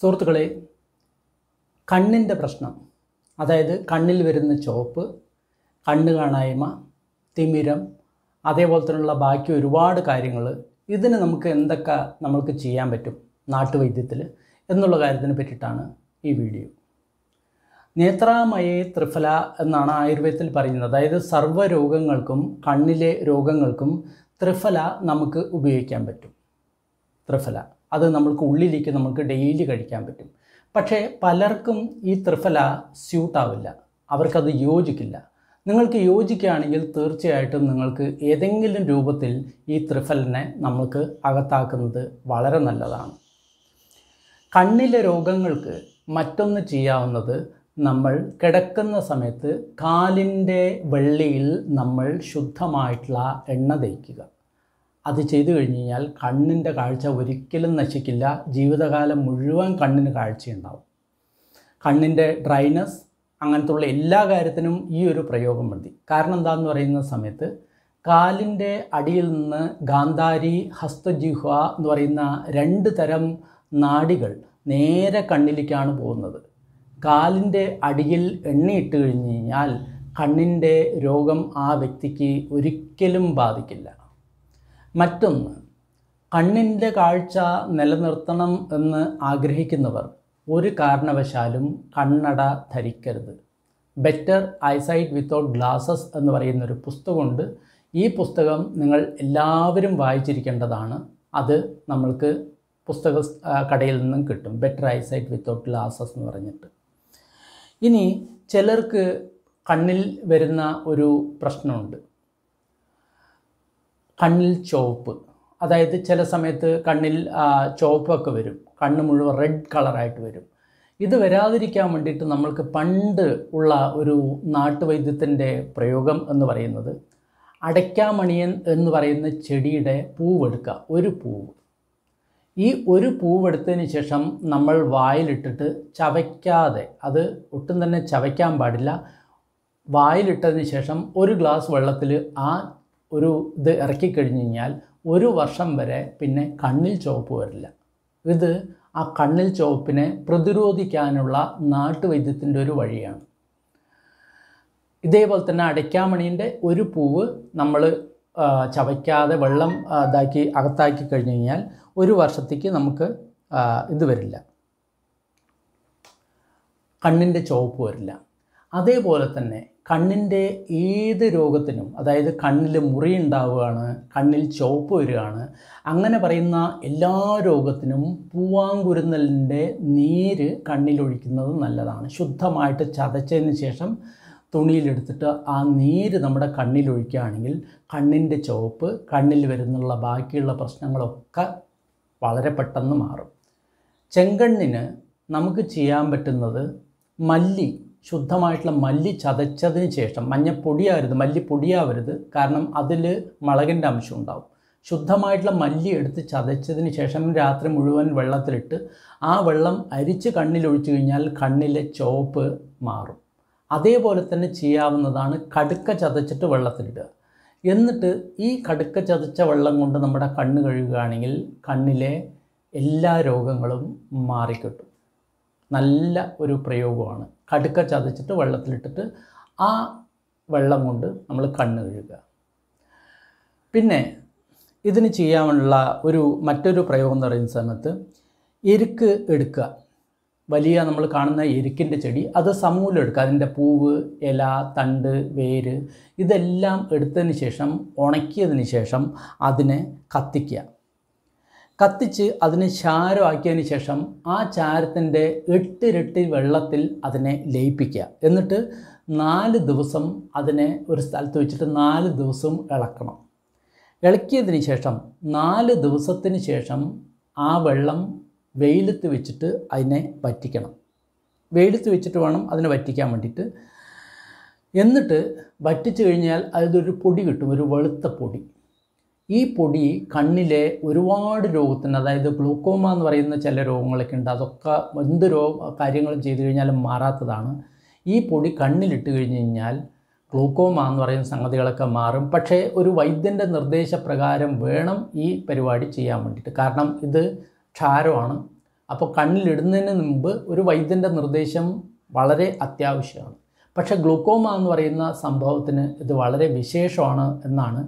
സുഹൃത്തുക്കളെ കണ്ണിൻ്റെ പ്രശ്നം അതായത് കണ്ണിൽ വരുന്ന ചോപ്പ് കണ്ണ് കാണായ്മ തിമിരം അതേപോലെ തന്നെയുള്ള ബാക്കി ഒരുപാട് കാര്യങ്ങൾ ഇതിന് നമുക്ക് എന്തൊക്കെ നമ്മൾക്ക് ചെയ്യാൻ പറ്റും നാട്ടുവൈദ്യത്തിൽ എന്നുള്ള കാര്യത്തിനെ പറ്റിയിട്ടാണ് ഈ വീഡിയോ നേത്രാമയേ ത്രിഫല എന്നാണ് ആയുർവേദത്തിൽ പറയുന്നത് അതായത് സർവ്വ രോഗങ്ങൾക്കും കണ്ണിലെ രോഗങ്ങൾക്കും ത്രിഫല നമുക്ക് ഉപയോഗിക്കാൻ പറ്റും ത്രിഫല അത് നമ്മൾക്ക് ഉള്ളിലേക്ക് നമുക്ക് ഡെയിലി കഴിക്കാൻ പറ്റും പക്ഷേ പലർക്കും ഈ ത്രിഫല സ്യൂട്ടാവില്ല അവർക്കത് യോജിക്കില്ല നിങ്ങൾക്ക് യോജിക്കുകയാണെങ്കിൽ തീർച്ചയായിട്ടും നിങ്ങൾക്ക് ഏതെങ്കിലും രൂപത്തിൽ ഈ ത്രിഫലിനെ നമുക്ക് അകത്താക്കുന്നത് വളരെ നല്ലതാണ് കണ്ണിലെ രോഗങ്ങൾക്ക് മറ്റൊന്ന് ചെയ്യാവുന്നത് നമ്മൾ കിടക്കുന്ന സമയത്ത് കാലിൻ്റെ വെള്ളിയിൽ നമ്മൾ ശുദ്ധമായിട്ടുള്ള എണ്ണ തേക്കുക അത് ചെയ്തു കഴിഞ്ഞ് കഴിഞ്ഞാൽ കണ്ണിൻ്റെ കാഴ്ച ഒരിക്കലും നശിക്കില്ല ജീവിതകാലം മുഴുവൻ കണ്ണിന് കാഴ്ചയുണ്ടാവും കണ്ണിൻ്റെ ഡ്രൈനസ് അങ്ങനത്തുള്ള എല്ലാ കാര്യത്തിനും ഈ ഒരു പ്രയോഗം മതി കാരണം എന്താണെന്ന് പറയുന്ന സമയത്ത് കാലിൻ്റെ അടിയിൽ നിന്ന് ഗാന്ധാരി ഹസ്തജിഹ എന്ന് പറയുന്ന രണ്ട് തരം നാടികൾ നേരെ കണ്ണിലേക്കാണ് പോകുന്നത് കാലിൻ്റെ അടിയിൽ എണ്ണയിട്ട് കഴിഞ്ഞ് കഴിഞ്ഞാൽ കണ്ണിൻ്റെ രോഗം ആ വ്യക്തിക്ക് ഒരിക്കലും ബാധിക്കില്ല മറ്റൊന്ന് കണ്ണിൻ്റെ കാഴ്ച നിലനിർത്തണം എന്ന് ആഗ്രഹിക്കുന്നവർ ഒരു കാരണവശാലും കണ്ണട ധരിക്കരുത് ബെറ്റർ ഐസൈറ്റ് വിത്തൗട്ട് ഗ്ലാസസ് എന്ന് പറയുന്നൊരു പുസ്തകമുണ്ട് ഈ പുസ്തകം നിങ്ങൾ എല്ലാവരും വായിച്ചിരിക്കേണ്ടതാണ് അത് നമ്മൾക്ക് പുസ്തക കടയിൽ നിന്നും കിട്ടും ബെറ്റർ ഐസൈറ്റ് വിത്തൗട്ട് ഗ്ലാസസ് എന്ന് പറഞ്ഞിട്ട് ഇനി ചിലർക്ക് കണ്ണിൽ വരുന്ന ഒരു പ്രശ്നമുണ്ട് കണ്ണിൽ ചുവപ്പ് അതായത് ചില സമയത്ത് കണ്ണിൽ ചുവപ്പൊക്കെ വരും കണ്ണ് മുഴുവൻ റെഡ് കളറായിട്ട് വരും ഇത് വരാതിരിക്കാൻ വേണ്ടിയിട്ട് നമ്മൾക്ക് പണ്ട് ഉള്ള ഒരു നാട്ടുവൈദ്യത്തിൻ്റെ പ്രയോഗം എന്ന് പറയുന്നത് അടയ്ക്കാമണിയൻ എന്ന് പറയുന്ന ചെടിയുടെ പൂവെടുക്കുക ഒരു പൂവ് ഈ ഒരു പൂവെടുത്തതിന് ശേഷം നമ്മൾ വായിലിട്ടിട്ട് ചവയ്ക്കാതെ അത് ഒട്ടും തന്നെ ചവയ്ക്കാൻ പാടില്ല വായിലിട്ടതിന് ശേഷം ഒരു ഗ്ലാസ് വെള്ളത്തിൽ ആ ഒരു ഇത് ഇറക്കിക്കഴിഞ്ഞു കഴിഞ്ഞാൽ ഒരു വർഷം വരെ പിന്നെ കണ്ണിൽ ചുവപ്പ് വരില്ല ഇത് ആ കണ്ണിൽ ചുവപ്പിനെ പ്രതിരോധിക്കാനുള്ള നാട്ടുവൈദ്യത്തിൻ്റെ ഒരു വഴിയാണ് ഇതേപോലെ തന്നെ അടയ്ക്കാമണീൻ്റെ ഒരു പൂവ് നമ്മൾ ചവയ്ക്കാതെ വെള്ളം ഇതാക്കി അകത്താക്കി കഴിഞ്ഞു കഴിഞ്ഞാൽ ഒരു വർഷത്തേക്ക് നമുക്ക് ഇത് വരില്ല കണ്ണിൻ്റെ ചുവപ്പ് വരില്ല അതേപോലെ തന്നെ കണ്ണിൻ്റെ ഏത് രോഗത്തിനും അതായത് കണ്ണിൽ മുറി ഉണ്ടാവുകയാണ് കണ്ണിൽ ചുവപ്പ് വരികയാണ് അങ്ങനെ പറയുന്ന എല്ലാ രോഗത്തിനും പൂവാങ്കുരുന്നലിൻ്റെ നീര് കണ്ണിലൊഴിക്കുന്നത് നല്ലതാണ് ശുദ്ധമായിട്ട് ചതച്ചതിന് ശേഷം തുണിയിലെടുത്തിട്ട് ആ നീര് നമ്മുടെ കണ്ണിലൊഴിക്കുകയാണെങ്കിൽ കണ്ണിൻ്റെ ചുവപ്പ് കണ്ണിൽ വരുന്നുള്ള ബാക്കിയുള്ള പ്രശ്നങ്ങളൊക്കെ വളരെ പെട്ടെന്ന് മാറും ചെങ്കണ്ണിന് നമുക്ക് ചെയ്യാൻ പറ്റുന്നത് മല്ലി ശുദ്ധമായിട്ടുള്ള മല്ലി ചതച്ചതിന് ശേഷം മഞ്ഞപ്പൊടിയാവരുത് പൊടിയാവരുത് കാരണം അതിൽ മുളകിൻ്റെ അംശം ഉണ്ടാവും ശുദ്ധമായിട്ടുള്ള മല്ലി എടുത്ത് ചതച്ചതിന് ശേഷം രാത്രി മുഴുവൻ വെള്ളത്തിലിട്ട് ആ വെള്ളം അരിച്ച് കണ്ണിലൊഴിച്ചു കഴിഞ്ഞാൽ കണ്ണിലെ ചോപ്പ് മാറും അതേപോലെ തന്നെ ചെയ്യാവുന്നതാണ് കടുക്ക ചതച്ചിട്ട് വെള്ളത്തിലിടുക എന്നിട്ട് ഈ കടുക്ക ചതച്ച വെള്ളം കൊണ്ട് നമ്മുടെ കണ്ണ് കഴുകുകയാണെങ്കിൽ കണ്ണിലെ എല്ലാ രോഗങ്ങളും മാറിക്കിട്ടും നല്ല ഒരു പ്രയോഗമാണ് കടുക്ക ചതച്ചിട്ട് വെള്ളത്തിലിട്ടിട്ട് ആ വെള്ളം കൊണ്ട് നമ്മൾ കണ്ണ് കഴുകുക പിന്നെ ഇതിന് ചെയ്യാനുള്ള ഒരു മറ്റൊരു പ്രയോഗം എന്ന് പറയുന്ന സമയത്ത് എരുക്ക് എടുക്കുക വലിയ നമ്മൾ കാണുന്ന എരുക്കിൻ്റെ ചെടി അത് സമൂലം എടുക്കുക അതിൻ്റെ പൂവ് ഇല തണ്ട് വേര് ഇതെല്ലാം എടുത്തതിന് ശേഷം ഉണക്കിയതിന് ശേഷം അതിനെ കത്തിക്കുക കത്തിച്ച് അതിനെ ചാരമാക്കിയതിന് ശേഷം ആ ചാരത്തിൻ്റെ എട്ടിരട്ടി വെള്ളത്തിൽ അതിനെ ലയിപ്പിക്കുക എന്നിട്ട് നാല് ദിവസം അതിനെ ഒരു സ്ഥലത്ത് വെച്ചിട്ട് നാല് ദിവസം ഇളക്കണം ഇളക്കിയതിന് ശേഷം നാല് ദിവസത്തിന് ശേഷം ആ വെള്ളം വെയിലത്ത് വെച്ചിട്ട് അതിനെ വറ്റിക്കണം വെയിലത്ത് വെച്ചിട്ട് വേണം അതിനെ വറ്റിക്കാൻ വേണ്ടിയിട്ട് എന്നിട്ട് വറ്റിച്ച് കഴിഞ്ഞാൽ അതിലൊരു പൊടി കിട്ടും ഒരു വെളുത്ത പൊടി ഈ പൊടി കണ്ണിലെ ഒരുപാട് രോഗത്തിന് അതായത് ഗ്ലൂക്കോമ എന്ന് പറയുന്ന ചില രോഗങ്ങളൊക്കെ ഉണ്ട് അതൊക്കെ എന്ത് രോഗ കാര്യങ്ങളും ചെയ്തു കഴിഞ്ഞാലും മാറാത്തതാണ് ഈ പൊടി കണ്ണിലിട്ട് കഴിഞ്ഞ് കഴിഞ്ഞാൽ ഗ്ലൂക്കോമ എന്ന് പറയുന്ന സംഗതികളൊക്കെ മാറും പക്ഷേ ഒരു വൈദ്യൻ്റെ നിർദ്ദേശപ്രകാരം വേണം ഈ പരിപാടി ചെയ്യാൻ വേണ്ടിയിട്ട് കാരണം ഇത് ക്ഷാരമാണ് അപ്പോൾ കണ്ണിലിടുന്നതിന് മുമ്പ് ഒരു വൈദ്യൻ്റെ നിർദ്ദേശം വളരെ അത്യാവശ്യമാണ് പക്ഷേ ഗ്ലൂക്കോമ എന്ന് പറയുന്ന സംഭവത്തിന് ഇത് വളരെ വിശേഷമാണ് എന്നാണ്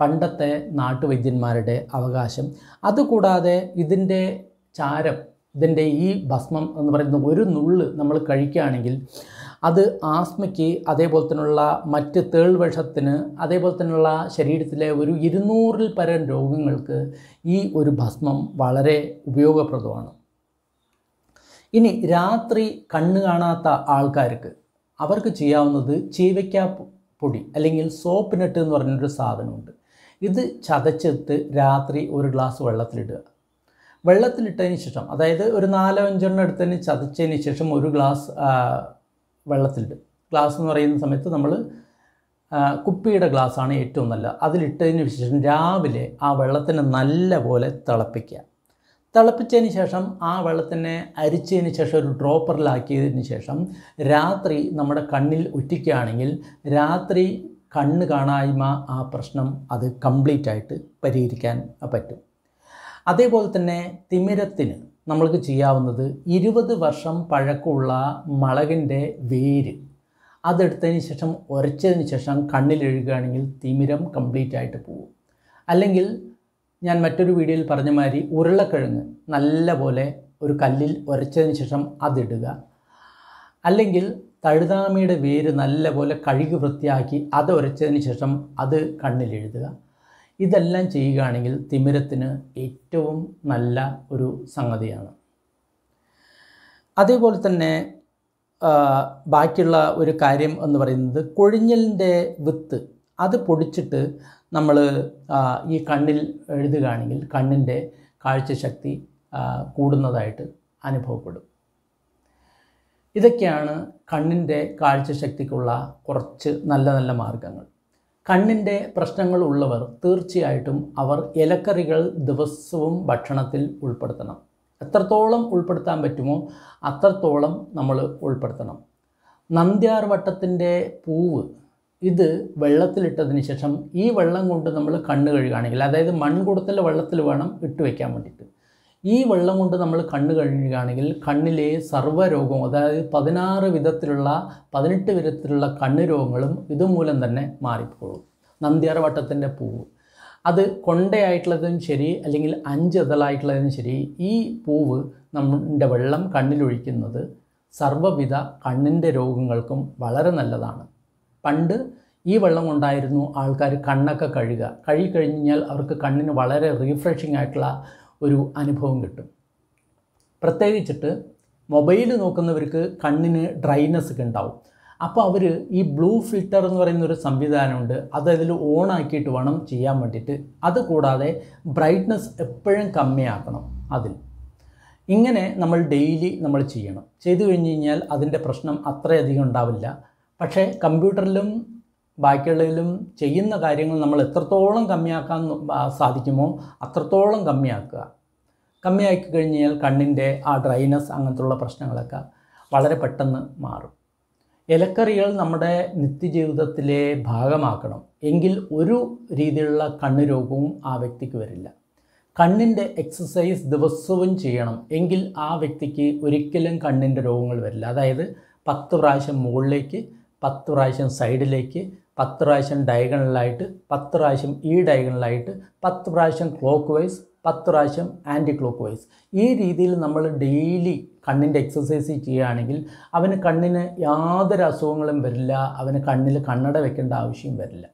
പണ്ടത്തെ നാട്ടുവൈദ്യന്മാരുടെ അവകാശം അതുകൂടാതെ ഇതിൻ്റെ ചാരം ഇതിൻ്റെ ഈ ഭസ്മം എന്ന് പറയുന്ന ഒരു നുള്ള് നമ്മൾ കഴിക്കുകയാണെങ്കിൽ അത് ആസ്മയ്ക്ക് അതേപോലെ തന്നെയുള്ള മറ്റ് തേൾവശത്തിന് അതേപോലെ തന്നെയുള്ള ശരീരത്തിലെ ഒരു ഇരുന്നൂറിൽ പരം രോഗങ്ങൾക്ക് ഈ ഒരു ഭസ്മം വളരെ ഉപയോഗപ്രദമാണ് ഇനി രാത്രി കണ്ണ് കാണാത്ത ആൾക്കാർക്ക് അവർക്ക് ചെയ്യാവുന്നത് ചീവയ്ക്ക പൊടി അല്ലെങ്കിൽ സോപ്പിനെട്ട് എന്ന് പറഞ്ഞൊരു സാധനമുണ്ട് ഇത് ചതച്ചെടുത്ത് രാത്രി ഒരു ഗ്ലാസ് വെള്ളത്തിലിടുക വെള്ളത്തിലിട്ടതിന് ശേഷം അതായത് ഒരു നാലോ അഞ്ചെണ്ണം എടുത്തതിന് ചതച്ചതിന് ശേഷം ഒരു ഗ്ലാസ് വെള്ളത്തിലിടും ഗ്ലാസ് എന്ന് പറയുന്ന സമയത്ത് നമ്മൾ കുപ്പിയുടെ ഗ്ലാസ്സാണ് ഏറ്റവും നല്ലത് അതിലിട്ടതിന് ശേഷം രാവിലെ ആ വെള്ളത്തിനെ നല്ല പോലെ തിളപ്പിക്കുക തിളപ്പിച്ചതിന് ശേഷം ആ വെള്ളത്തിനെ അരിച്ചതിന് ശേഷം ഒരു ഡ്രോപ്പറിലാക്കിയതിന് ശേഷം രാത്രി നമ്മുടെ കണ്ണിൽ ഉറ്റിക്കുകയാണെങ്കിൽ രാത്രി കണ്ണ് കാണായ്മ ആ പ്രശ്നം അത് കംപ്ലീറ്റ് ആയിട്ട് പരിഹരിക്കാൻ പറ്റും അതേപോലെ തന്നെ തിമിരത്തിന് നമ്മൾക്ക് ചെയ്യാവുന്നത് ഇരുപത് വർഷം പഴക്കമുള്ള മുളകിൻ്റെ വേര് അതെടുത്തതിന് ശേഷം ഉരച്ചതിന് ശേഷം കണ്ണിലെഴുകുകയാണെങ്കിൽ തിമിരം കംപ്ലീറ്റ് ആയിട്ട് പോകും അല്ലെങ്കിൽ ഞാൻ മറ്റൊരു വീഡിയോയിൽ പറഞ്ഞ മാതിരി ഉരുളക്കിഴങ്ങ് നല്ല പോലെ ഒരു കല്ലിൽ ഉരച്ചതിന് ശേഷം അതിടുക അല്ലെങ്കിൽ തഴുതാമയുടെ വേര് നല്ലപോലെ കഴുകി വൃത്തിയാക്കി അത് ഉരച്ചതിന് ശേഷം അത് കണ്ണിലെഴുതുക ഇതെല്ലാം ചെയ്യുകയാണെങ്കിൽ തിമിരത്തിന് ഏറ്റവും നല്ല ഒരു സംഗതിയാണ് അതേപോലെ തന്നെ ബാക്കിയുള്ള ഒരു കാര്യം എന്ന് പറയുന്നത് കൊഴിഞ്ഞലിൻ്റെ വിത്ത് അത് പൊടിച്ചിട്ട് നമ്മൾ ഈ കണ്ണിൽ എഴുതുകയാണെങ്കിൽ കണ്ണിൻ്റെ കാഴ്ചശക്തി കൂടുന്നതായിട്ട് അനുഭവപ്പെടും ഇതൊക്കെയാണ് കണ്ണിൻ്റെ കാഴ്ചശക്തിക്കുള്ള കുറച്ച് നല്ല നല്ല മാർഗങ്ങൾ കണ്ണിൻ്റെ പ്രശ്നങ്ങൾ ഉള്ളവർ തീർച്ചയായിട്ടും അവർ ഇലക്കറികൾ ദിവസവും ഭക്ഷണത്തിൽ ഉൾപ്പെടുത്തണം എത്രത്തോളം ഉൾപ്പെടുത്താൻ പറ്റുമോ അത്രത്തോളം നമ്മൾ ഉൾപ്പെടുത്തണം നന്ദ്യാർ വട്ടത്തിൻ്റെ പൂവ് ഇത് വെള്ളത്തിലിട്ടതിന് ശേഷം ഈ വെള്ളം കൊണ്ട് നമ്മൾ കണ്ണ് കഴുകുകയാണെങ്കിൽ അതായത് മൺകുടത്തിൽ വെള്ളത്തിൽ വേണം ഇട്ട് വയ്ക്കാൻ വേണ്ടിയിട്ട് ഈ വെള്ളം കൊണ്ട് നമ്മൾ കണ്ണ് കഴുകുകയാണെങ്കിൽ കണ്ണിലെ സർവ്വരോഗവും അതായത് പതിനാറ് വിധത്തിലുള്ള പതിനെട്ട് വിധത്തിലുള്ള കണ്ണ് രോഗങ്ങളും ഇതുമൂലം തന്നെ മാറിപ്പോകും നന്ദ്യാർ വട്ടത്തിൻ്റെ പൂവ് അത് കൊണ്ടയായിട്ടുള്ളതും ശരി അല്ലെങ്കിൽ അഞ്ച് ഇതളായിട്ടുള്ളതും ശരി ഈ പൂവ് നമ്മുടെ വെള്ളം കണ്ണിലൊഴിക്കുന്നത് സർവ്വവിധ കണ്ണിൻ്റെ രോഗങ്ങൾക്കും വളരെ നല്ലതാണ് പണ്ട് ഈ വെള്ളം കൊണ്ടായിരുന്നു ആൾക്കാർ കണ്ണൊക്കെ കഴുകുക കഴുകി കഴിഞ്ഞാൽ അവർക്ക് കണ്ണിന് വളരെ റീഫ്രഷിംഗ് ആയിട്ടുള്ള ഒരു അനുഭവം കിട്ടും പ്രത്യേകിച്ചിട്ട് മൊബൈൽ നോക്കുന്നവർക്ക് കണ്ണിന് ഡ്രൈനെസ് ഒക്കെ ഉണ്ടാവും അപ്പോൾ അവർ ഈ ബ്ലൂ ഫിൽറ്റർ എന്ന് പറയുന്ന ഒരു സംവിധാനമുണ്ട് അത് അതിൽ ഓൺ ആക്കിയിട്ട് വേണം ചെയ്യാൻ വേണ്ടിയിട്ട് അതുകൂടാതെ ബ്രൈറ്റ്നസ് എപ്പോഴും കമ്മിയാക്കണം അതിൽ ഇങ്ങനെ നമ്മൾ ഡെയിലി നമ്മൾ ചെയ്യണം ചെയ്തു കഴിഞ്ഞ് കഴിഞ്ഞാൽ അതിൻ്റെ പ്രശ്നം അത്രയധികം ഉണ്ടാവില്ല പക്ഷേ കമ്പ്യൂട്ടറിലും ബാക്കിയുള്ളതിലും ചെയ്യുന്ന കാര്യങ്ങൾ നമ്മൾ എത്രത്തോളം കമ്മിയാക്കാൻ സാധിക്കുമോ അത്രത്തോളം കമ്മിയാക്കുക കമ്മിയാക്കി കഴിഞ്ഞ് കഴിഞ്ഞാൽ കണ്ണിൻ്റെ ആ ഡ്രൈനസ് അങ്ങനത്തുള്ള പ്രശ്നങ്ങളൊക്കെ വളരെ പെട്ടെന്ന് മാറും ഇലക്കറികൾ നമ്മുടെ നിത്യജീവിതത്തിലെ ഭാഗമാക്കണം എങ്കിൽ ഒരു രീതിയിലുള്ള കണ്ണ് രോഗവും ആ വ്യക്തിക്ക് വരില്ല കണ്ണിൻ്റെ എക്സസൈസ് ദിവസവും ചെയ്യണം എങ്കിൽ ആ വ്യക്തിക്ക് ഒരിക്കലും കണ്ണിൻ്റെ രോഗങ്ങൾ വരില്ല അതായത് പത്ത് പ്രാവശ്യം മുകളിലേക്ക് പത്ത് പ്രാവശ്യം സൈഡിലേക്ക് പത്ത് പ്രാവശ്യം ഡയഗണലായിട്ട് പത്ത് പ്രാവശ്യം ഈ ഡയഗണലായിട്ട് പത്ത് പ്രാവശ്യം ക്ലോക്ക് വൈസ് പത്ത് പ്രാവശ്യം ആൻറ്റി ക്ലോക്ക് വൈസ് ഈ രീതിയിൽ നമ്മൾ ഡെയിലി കണ്ണിൻ്റെ എക്സസൈസ് ചെയ്യുകയാണെങ്കിൽ അവന് കണ്ണിന് യാതൊരു അസുഖങ്ങളും വരില്ല അവന് കണ്ണിൽ കണ്ണട വെക്കേണ്ട ആവശ്യം വരില്ല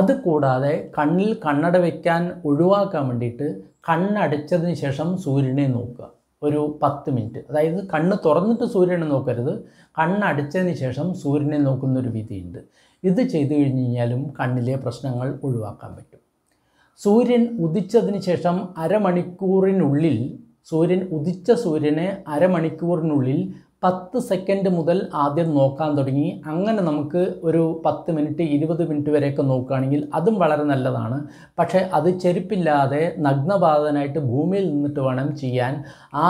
അതുകൂടാതെ കണ്ണിൽ കണ്ണട വയ്ക്കാൻ ഒഴിവാക്കാൻ വേണ്ടിയിട്ട് കണ്ണടച്ചതിന് ശേഷം സൂര്യനെ നോക്കുക ഒരു പത്ത് മിനിറ്റ് അതായത് കണ്ണ് തുറന്നിട്ട് സൂര്യനെ നോക്കരുത് കണ്ണടച്ചതിന് ശേഷം സൂര്യനെ നോക്കുന്നൊരു വിധിയുണ്ട് ഇത് ചെയ്തു കഴിഞ്ഞ് കഴിഞ്ഞാലും കണ്ണിലെ പ്രശ്നങ്ങൾ ഒഴിവാക്കാൻ പറ്റും സൂര്യൻ ഉദിച്ചതിന് ശേഷം അരമണിക്കൂറിനുള്ളിൽ സൂര്യൻ ഉദിച്ച സൂര്യനെ അരമണിക്കൂറിനുള്ളിൽ പത്ത് സെക്കൻഡ് മുതൽ ആദ്യം നോക്കാൻ തുടങ്ങി അങ്ങനെ നമുക്ക് ഒരു പത്ത് മിനിറ്റ് ഇരുപത് മിനിറ്റ് വരെയൊക്കെ നോക്കുകയാണെങ്കിൽ അതും വളരെ നല്ലതാണ് പക്ഷേ അത് ചെരുപ്പില്ലാതെ നഗ്നപാതനായിട്ട് ഭൂമിയിൽ നിന്നിട്ട് വേണം ചെയ്യാൻ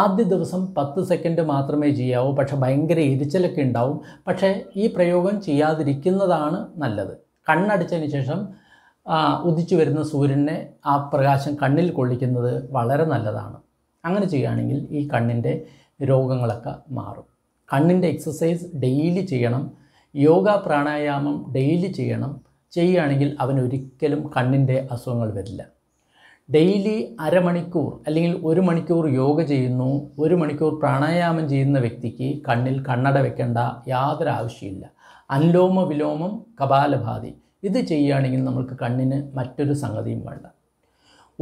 ആദ്യ ദിവസം പത്ത് സെക്കൻഡ് മാത്രമേ ചെയ്യാവൂ പക്ഷേ ഭയങ്കര എരിച്ചിലൊക്കെ ഉണ്ടാവും പക്ഷേ ഈ പ്രയോഗം ചെയ്യാതിരിക്കുന്നതാണ് നല്ലത് കണ്ണടിച്ചതിന് ശേഷം ഉദിച്ചു വരുന്ന സൂര്യനെ ആ പ്രകാശം കണ്ണിൽ കൊള്ളിക്കുന്നത് വളരെ നല്ലതാണ് അങ്ങനെ ചെയ്യുകയാണെങ്കിൽ ഈ കണ്ണിൻ്റെ രോഗങ്ങളൊക്കെ മാറും കണ്ണിൻ്റെ എക്സസൈസ് ഡെയിലി ചെയ്യണം യോഗ പ്രാണായാമം ഡെയിലി ചെയ്യണം ചെയ്യുകയാണെങ്കിൽ ഒരിക്കലും കണ്ണിൻ്റെ അസുഖങ്ങൾ വരില്ല ഡെയിലി അരമണിക്കൂർ അല്ലെങ്കിൽ ഒരു മണിക്കൂർ യോഗ ചെയ്യുന്നു ഒരു മണിക്കൂർ പ്രാണായാമം ചെയ്യുന്ന വ്യക്തിക്ക് കണ്ണിൽ കണ്ണട വെക്കേണ്ട യാതൊരു ആവശ്യമില്ല അൻലോമ വിലോമം കപാലഭാതി ഇത് ചെയ്യുകയാണെങ്കിൽ നമുക്ക് കണ്ണിന് മറ്റൊരു സംഗതിയും വേണ്ട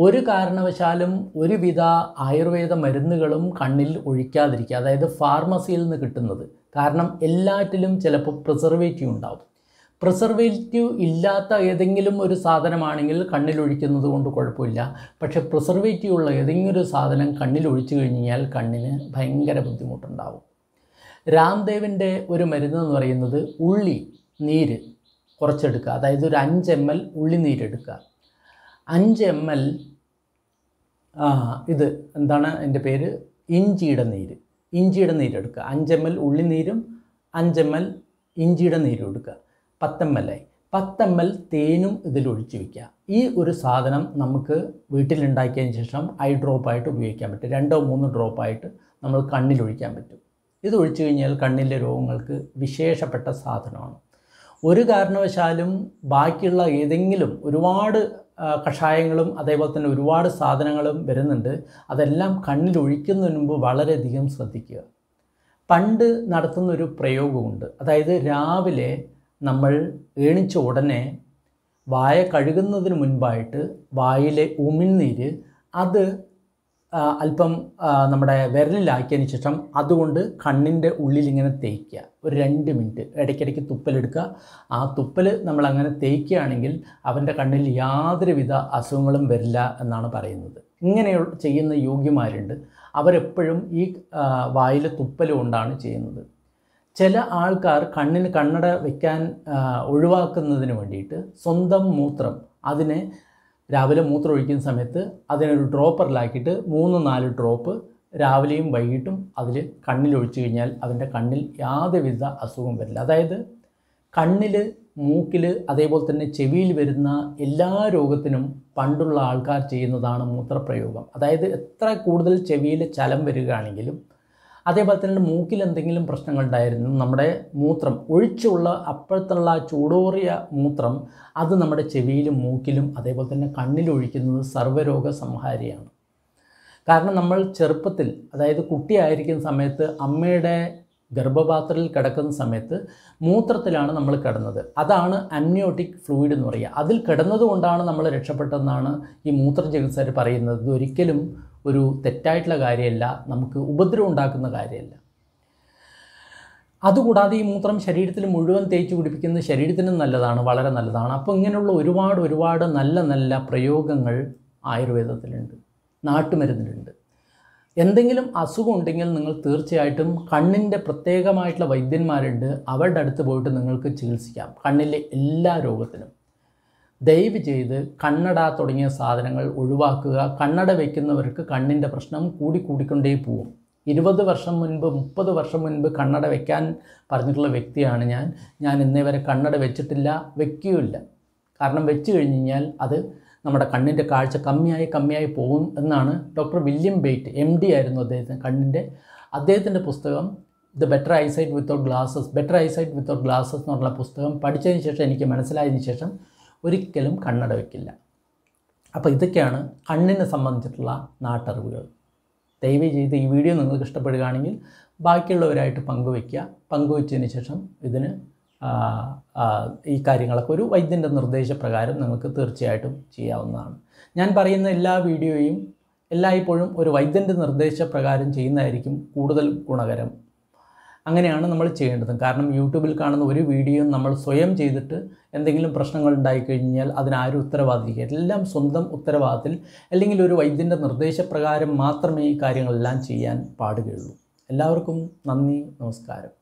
ഒരു കാരണവശാലും ഒരുവിധ ആയുർവേദ മരുന്നുകളും കണ്ണിൽ ഒഴിക്കാതിരിക്കുക അതായത് ഫാർമസിയിൽ നിന്ന് കിട്ടുന്നത് കാരണം എല്ലാറ്റിലും ചിലപ്പോൾ പ്രിസർവേറ്റീവ് ഉണ്ടാവും പ്രിസർവേറ്റീവ് ഇല്ലാത്ത ഏതെങ്കിലും ഒരു സാധനമാണെങ്കിൽ കണ്ണിലൊഴിക്കുന്നത് കൊണ്ട് കുഴപ്പമില്ല പക്ഷേ പ്രിസർവേറ്റീവ് ഉള്ള ഏതെങ്കിലും ഒരു സാധനം കണ്ണിൽ ഒഴിച്ചു കഴിഞ്ഞാൽ കണ്ണിന് ഭയങ്കര ബുദ്ധിമുട്ടുണ്ടാവും രാംദേവിൻ്റെ ഒരു മരുന്ന് എന്ന് പറയുന്നത് ഉള്ളി നീര് കുറച്ചെടുക്കുക അതായത് ഒരു അഞ്ച് എം എൽ ഉള്ളി നീരെടുക്കുക അഞ്ച് എം എൽ ഇത് എന്താണ് എൻ്റെ പേര് ഇഞ്ചിയുടെ നീര് ഇഞ്ചിയുടെ നീര് എടുക്കുക അഞ്ച് എം എൽ ഉള്ളിനീരും അഞ്ച് എം എൽ ഇഞ്ചിയുടെ നീരും എടുക്കുക പത്ത് എം എൽ ആയി പത്ത് എം എൽ തേനും ഇതിൽ ഒഴിച്ച് വയ്ക്കുക ഈ ഒരു സാധനം നമുക്ക് വീട്ടിലുണ്ടാക്കിയതിന് ശേഷം ഐ ഡ്രോപ്പായിട്ട് ഉപയോഗിക്കാൻ പറ്റും രണ്ടോ മൂന്നോ ഡ്രോപ്പായിട്ട് നമ്മൾ കണ്ണിലൊഴിക്കാൻ പറ്റും ഇത് ഒഴിച്ചു കഴിഞ്ഞാൽ കണ്ണിലെ രോഗങ്ങൾക്ക് വിശേഷപ്പെട്ട സാധനമാണ് ഒരു കാരണവശാലും ബാക്കിയുള്ള ഏതെങ്കിലും ഒരുപാട് കഷായങ്ങളും അതേപോലെ തന്നെ ഒരുപാട് സാധനങ്ങളും വരുന്നുണ്ട് അതെല്ലാം കണ്ണിലൊഴിക്കുന്നതിന് മുമ്പ് വളരെയധികം ശ്രദ്ധിക്കുക പണ്ട് നടത്തുന്ന ഒരു പ്രയോഗമുണ്ട് അതായത് രാവിലെ നമ്മൾ ഏണിച്ച ഉടനെ വായ കഴുകുന്നതിന് മുൻപായിട്ട് വായിലെ ഉമിനീര് അത് അല്പം നമ്മുടെ വിരലിലാക്കിയതിന് ശേഷം അതുകൊണ്ട് കണ്ണിൻ്റെ ഉള്ളിൽ ഇങ്ങനെ തേക്കുക ഒരു രണ്ട് മിനിറ്റ് ഇടയ്ക്കിടയ്ക്ക് തുപ്പലെടുക്കുക ആ തുപ്പൽ നമ്മൾ അങ്ങനെ തേക്കുകയാണെങ്കിൽ അവൻ്റെ കണ്ണിൽ യാതൊരുവിധ അസുഖങ്ങളും വരില്ല എന്നാണ് പറയുന്നത് ഇങ്ങനെ ചെയ്യുന്ന യോഗ്യമാരുണ്ട് അവരെപ്പോഴും ഈ വായിൽ തുപ്പൽ കൊണ്ടാണ് ചെയ്യുന്നത് ചില ആൾക്കാർ കണ്ണിന് കണ്ണട വയ്ക്കാൻ ഒഴിവാക്കുന്നതിന് വേണ്ടിയിട്ട് സ്വന്തം മൂത്രം അതിനെ രാവിലെ മൂത്രം ഒഴിക്കുന്ന സമയത്ത് അതിനൊരു ഡ്രോപ്പറിലാക്കിയിട്ട് മൂന്ന് നാല് ഡ്രോപ്പ് രാവിലെയും വൈകിട്ടും അതിൽ കണ്ണിൽ ഒഴിച്ചു കഴിഞ്ഞാൽ അതിൻ്റെ കണ്ണിൽ യാതൊരുവിധ അസുഖം വരില്ല അതായത് കണ്ണിൽ മൂക്കിൽ അതേപോലെ തന്നെ ചെവിയിൽ വരുന്ന എല്ലാ രോഗത്തിനും പണ്ടുള്ള ആൾക്കാർ ചെയ്യുന്നതാണ് മൂത്രപ്രയോഗം അതായത് എത്ര കൂടുതൽ ചെവിയിൽ ചലം വരികയാണെങ്കിലും അതേപോലെ തന്നെ മൂക്കിൽ എന്തെങ്കിലും പ്രശ്നങ്ങൾ ഉണ്ടായിരുന്നു നമ്മുടെ മൂത്രം ഒഴിച്ചുള്ള അപ്പോഴത്തുള്ള ചൂടോറിയ മൂത്രം അത് നമ്മുടെ ചെവിയിലും മൂക്കിലും അതേപോലെ തന്നെ കണ്ണിലൊഴിക്കുന്നത് സർവ്വരോഗ സംഹാരിയാണ് കാരണം നമ്മൾ ചെറുപ്പത്തിൽ അതായത് കുട്ടിയായിരിക്കുന്ന സമയത്ത് അമ്മയുടെ ഗർഭപാത്രത്തിൽ കിടക്കുന്ന സമയത്ത് മൂത്രത്തിലാണ് നമ്മൾ കിടന്നത് അതാണ് അമ്നിയോട്ടിക് ഫ്ലൂയിഡ് എന്ന് പറയുക അതിൽ കിടന്നതുകൊണ്ടാണ് നമ്മൾ രക്ഷപ്പെട്ടതെന്നാണ് ഈ മൂത്ര പറയുന്നത് ഇതൊരിക്കലും ഒരു തെറ്റായിട്ടുള്ള കാര്യമല്ല നമുക്ക് ഉപദ്രവം ഉണ്ടാക്കുന്ന കാര്യമല്ല അതുകൂടാതെ ഈ മൂത്രം ശരീരത്തിൽ മുഴുവൻ തേച്ച് കുടിപ്പിക്കുന്നത് ശരീരത്തിനും നല്ലതാണ് വളരെ നല്ലതാണ് അപ്പോൾ ഇങ്ങനെയുള്ള ഒരുപാട് ഒരുപാട് നല്ല നല്ല പ്രയോഗങ്ങൾ ആയുർവേദത്തിലുണ്ട് നാട്ടുമരുന്നിലുണ്ട് എന്തെങ്കിലും അസുഖം ഉണ്ടെങ്കിൽ നിങ്ങൾ തീർച്ചയായിട്ടും കണ്ണിൻ്റെ പ്രത്യേകമായിട്ടുള്ള വൈദ്യന്മാരുണ്ട് അവരുടെ അടുത്ത് പോയിട്ട് നിങ്ങൾക്ക് ചികിത്സിക്കാം കണ്ണിലെ എല്ലാ രോഗത്തിനും ദയവ് ചെയ്ത് കണ്ണട തുടങ്ങിയ സാധനങ്ങൾ ഒഴിവാക്കുക കണ്ണട വയ്ക്കുന്നവർക്ക് കണ്ണിൻ്റെ പ്രശ്നം കൂടി കൂടിക്കൊണ്ടേ പോവും ഇരുപത് വർഷം മുൻപ് മുപ്പത് വർഷം മുൻപ് കണ്ണട വയ്ക്കാൻ പറഞ്ഞിട്ടുള്ള വ്യക്തിയാണ് ഞാൻ ഞാൻ ഇന്നേ വരെ കണ്ണട വെച്ചിട്ടില്ല വയ്ക്കുകയില്ല കാരണം വെച്ച് കഴിഞ്ഞ് കഴിഞ്ഞാൽ അത് നമ്മുടെ കണ്ണിൻ്റെ കാഴ്ച കമ്മിയായി കമ്മിയായി പോകും എന്നാണ് doctor William Bates M D ആയിരുന്നു അദ്ദേഹത്തിന് കണ്ണിൻ്റെ അദ്ദേഹത്തിൻ്റെ പുസ്തകം the better eyesight without glasses better eyesight without glasses എന്നുള്ള പുസ്തകം പഠിച്ചതിന് ശേഷം എനിക്ക് മനസ്സിലായതിന് ശേഷം ഒരിക്കലും കണ്ണട വയ്ക്കില്ല അപ്പോൾ ഇതൊക്കെയാണ് കണ്ണിനെ സംബന്ധിച്ചിട്ടുള്ള നാട്ടറിവുകൾ ദയവ് ചെയ്ത് ഈ വീഡിയോ നിങ്ങൾക്ക് ഇഷ്ടപ്പെടുകയാണെങ്കിൽ ബാക്കിയുള്ളവരായിട്ട് പങ്കുവയ്ക്കുക പങ്കുവച്ചതിന് ശേഷം ഇതിന് ഈ കാര്യങ്ങളൊക്കെ ഒരു വൈദ്യൻ്റെ നിർദ്ദേശപ്രകാരം നിങ്ങൾക്ക് തീർച്ചയായിട്ടും ചെയ്യാവുന്നതാണ് ഞാൻ പറയുന്ന എല്ലാ വീഡിയോയും എല്ലായ്പ്പോഴും ഒരു വൈദ്യൻ്റെ നിർദ്ദേശപ്രകാരം ചെയ്യുന്നതായിരിക്കും കൂടുതൽ ഗുണകരം അങ്ങനെയാണ് നമ്മൾ ചെയ്യേണ്ടത് കാരണം യൂട്യൂബിൽ കാണുന്ന ഒരു വീഡിയോ നമ്മൾ സ്വയം ചെയ്തിട്ട് എന്തെങ്കിലും പ്രശ്നങ്ങൾ ഉണ്ടായിക്കഴിഞ്ഞാൽ അതിനാരും ഉത്തരവാദിക്കുക എല്ലാം സ്വന്തം ഉത്തരവാദിത്തിൽ അല്ലെങ്കിൽ ഒരു വൈദ്യൻ്റെ നിർദ്ദേശപ്രകാരം മാത്രമേ ഈ കാര്യങ്ങളെല്ലാം ചെയ്യാൻ പാടുകയുള്ളൂ എല്ലാവർക്കും നന്ദി നമസ്കാരം